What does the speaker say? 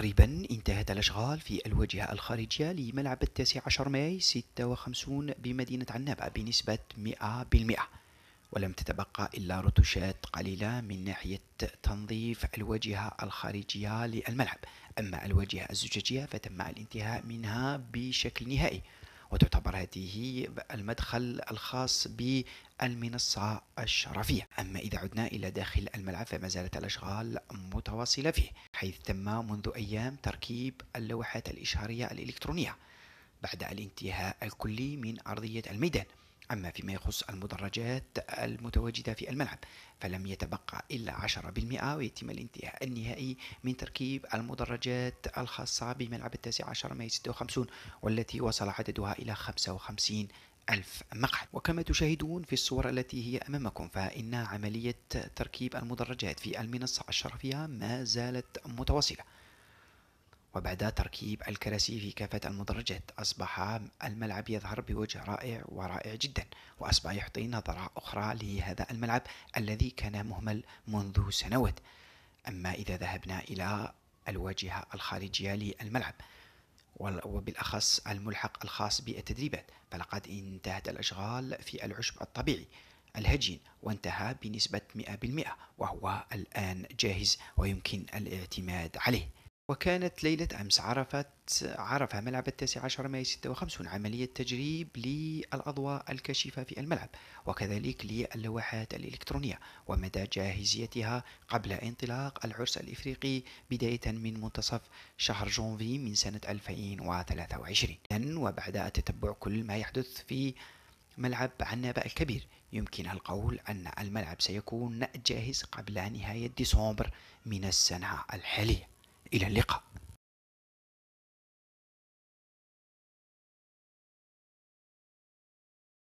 تقريبا انتهت الأشغال في الواجهة الخارجية لملعب التاسع عشر ماي 56 بمدينة عنابة بنسبة 100% ولم تتبقى إلا رتوشات قليلة من ناحية تنظيف الواجهة الخارجية للملعب أما الواجهة الزجاجية فتم الانتهاء منها بشكل نهائي وتعتبر هذه المدخل الخاص بالمنصة الشرفية أما إذا عدنا إلى داخل الملعب فما زالت الأشغال متواصلة فيه حيث تم منذ أيام تركيب اللوحات الإشهارية الإلكترونية بعد الانتهاء الكلي من أرضية الميدان أما فيما يخص المدرجات المتواجدة في الملعب فلم يتبقى إلا 10% ويتم الانتهاء النهائي من تركيب المدرجات الخاصة بملعب التاسع عشر مايو 56 والتي وصل عددها إلى 55 ألف مقعد وكما تشاهدون في الصور التي هي أمامكم فإن عملية تركيب المدرجات في المنصة الشرفية ما زالت متواصلة وبعد تركيب الكراسي في كافة المدرجات أصبح الملعب يظهر بوجه رائع ورائع جدا وأصبح يعطي نظرة أخرى لهذا الملعب الذي كان مهمل منذ سنوات أما إذا ذهبنا إلى الواجهة الخارجية للملعب وبالأخص الملحق الخاص بالتدريبات فلقد انتهت الأشغال في العشب الطبيعي الهجين وانتهى بنسبة 100% وهو الآن جاهز ويمكن الاعتماد عليه وكانت ليلة أمس عرفت عرف ملعب التاسع عشر ماي 56 عملية تجريب للأضواء الكاشفة في الملعب وكذلك للوحات الإلكترونية ومدى جاهزيتها قبل انطلاق العرس الإفريقي بداية من منتصف شهر جونفي من سنة 2023 وبعد تتبع كل ما يحدث في ملعب عنابة الكبير يمكن القول أن الملعب سيكون جاهز قبل نهاية ديسمبر من السنة الحالية إلى اللقاء